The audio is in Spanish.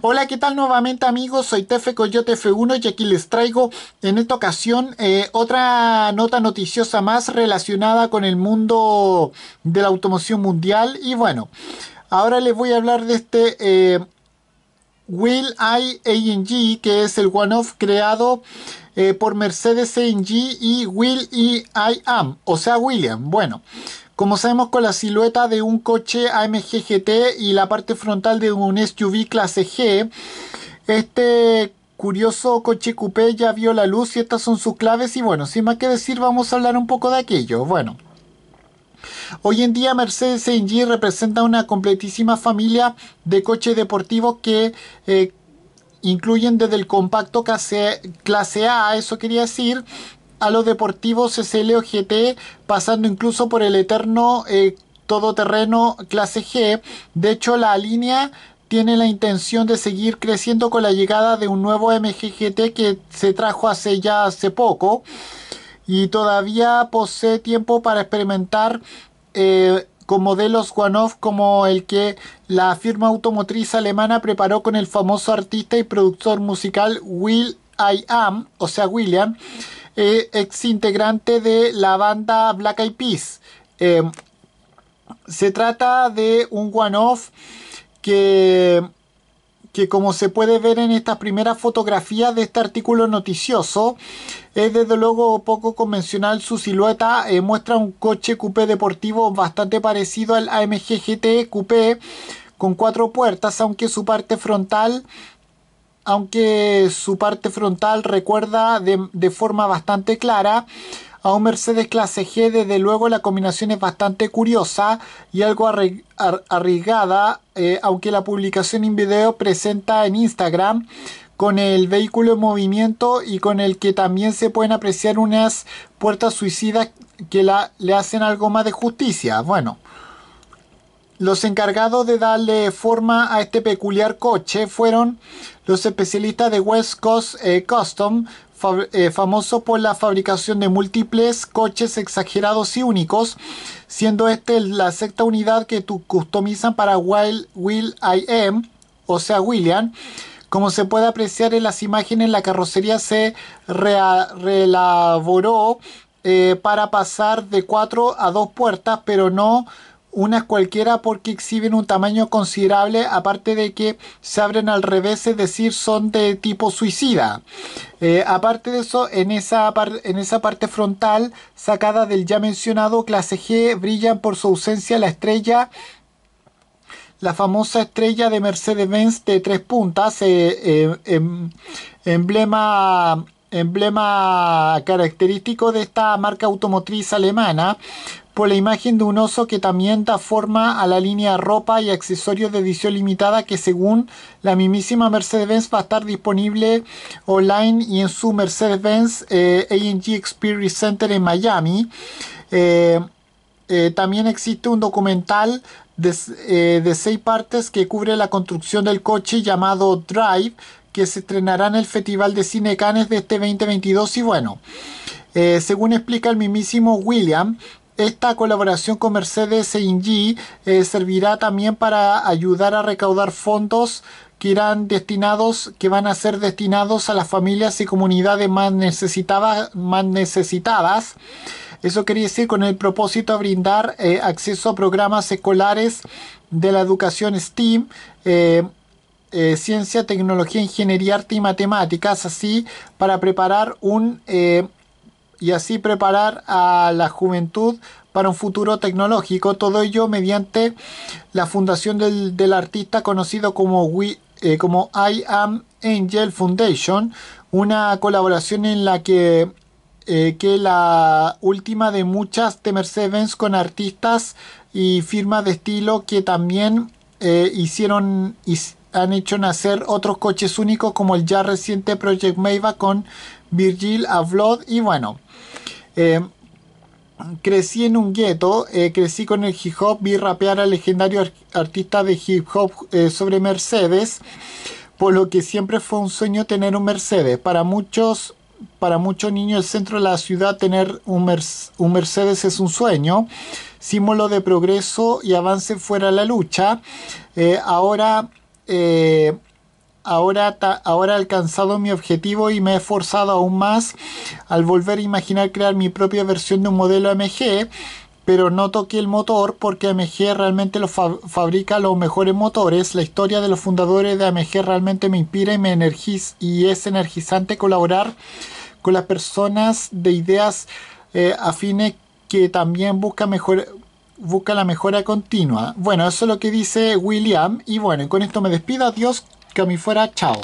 Hola, ¿qué tal nuevamente amigos? Soy Tefe Coyote F1 y aquí les traigo en esta ocasión eh, otra nota noticiosa más relacionada con el mundo de la automoción mundial. Y bueno, ahora les voy a hablar de este eh, Will I que es el one-off creado eh, por Mercedes ANG y Will I Am, o sea William. Bueno, como sabemos con la silueta de un coche AMG GT y la parte frontal de un SUV clase G, este curioso coche coupé ya vio la luz y estas son sus claves y bueno, sin más que decir vamos a hablar un poco de aquello. Bueno, Hoy en día Mercedes AMG representa una completísima familia de coches deportivos que eh, incluyen desde el compacto clase, A, eso quería decir, a los deportivos SL GT, pasando incluso por el eterno eh, todoterreno clase G. De hecho, la línea tiene la intención de seguir creciendo con la llegada de un nuevo MGGT que se trajo hace ya hace poco y todavía posee tiempo para experimentar eh, con modelos one-off como el que la firma automotriz alemana preparó con el famoso artista y productor musical Will I Am, o sea William. Eh, ex integrante de la banda Black Eyed Peas. Em, se trata de un one-off que, que, como se puede ver en estas primeras fotografías de este artículo noticioso, es desde luego poco convencional su silueta. Eh, muestra un coche coupé deportivo bastante parecido al AMG GT coupé con cuatro puertas, aunque su parte frontal aunque su parte frontal recuerda de, forma bastante clara a un Mercedes clase G, desde luego la combinación es bastante curiosa y algo arriesgada, eh, aunque la publicación en video presenta en Instagram con el vehículo en movimiento y con el que también se pueden apreciar unas puertas suicidas que le hacen algo más de justicia. Bueno, los encargados de darle forma a este peculiar coche fueron los especialistas de West Coast eh, Custom, eh, famoso por la fabricación de múltiples coches exagerados y únicos, siendo este la sexta unidad que customizan para Wild Will I Am, o sea William. Como se puede apreciar en las imágenes, la carrocería se reelaboró eh, para pasar de cuatro a dos puertas, pero no unas cualquiera porque exhiben un tamaño considerable, aparte de que se abren al revés, es decir, son de tipo suicida. Eh, aparte de eso, en esa, en esa parte frontal, sacada del ya mencionado clase G, brillan por su ausencia la estrella la famosa estrella de Mercedes-Benz de tres puntas, eh, eh, em, emblema emblema característico de esta marca automotriz alemana por la imagen de un oso que también da forma a la línea ropa y accesorios de edición limitada que según la mismísima Mercedes-Benz va a estar disponible online y en su Mercedes-Benz eh, A&G Experience Center en Miami. Eh, eh, también existe un documental de, de seis partes que cubre la construcción del coche llamado Drive que se estrenará en el Festival de Cine Cannes de este 2022 y bueno, eh, según explica el mismísimo William, esta colaboración con Mercedes e eh, servirá también para ayudar a recaudar fondos que irán destinados, que van a ser destinados a las familias y comunidades más necesitadas, más necesitadas. Eso quería decir con el propósito de brindar eh, acceso a programas escolares de la educación STEAM. Eh, ciencia, tecnología, ingeniería, arte y matemáticas, así para preparar un eh, y así preparar a la juventud para un futuro tecnológico. Todo ello mediante la fundación del, artista conocido como, eh, como I Am Angel Foundation, una colaboración en la que que la última de muchas de Mercedes con artistas y firmas de estilo que también eh, hicieron, han hecho nacer otros coches únicos como el ya reciente Project Maybach con Virgil Abloh y bueno. Eh, crecí en un gueto, eh, crecí con el hip hop, vi rapear al legendario artista de hip hop eh, sobre Mercedes, por lo que siempre fue un sueño tener un Mercedes. Para muchos, para muchos niños ...el centro de la ciudad, tener un, Mercedes es un sueño símbolo de progreso y avance fuera de la lucha. Eh, ahora, eh, ahora, ahora he alcanzado mi objetivo y me he esforzado aún más al volver a imaginar crear mi propia versión de un modelo AMG pero no toqué el motor porque AMG realmente lo fabrica los mejores motores. La historia de los fundadores de AMG realmente me inspira y me energiza y es energizante colaborar con las personas de ideas eh, afines que también busca mejor busca la mejora continua. Bueno, eso es lo que dice William. Y bueno, con esto me despido. Adiós, que a mí fuera. Chao.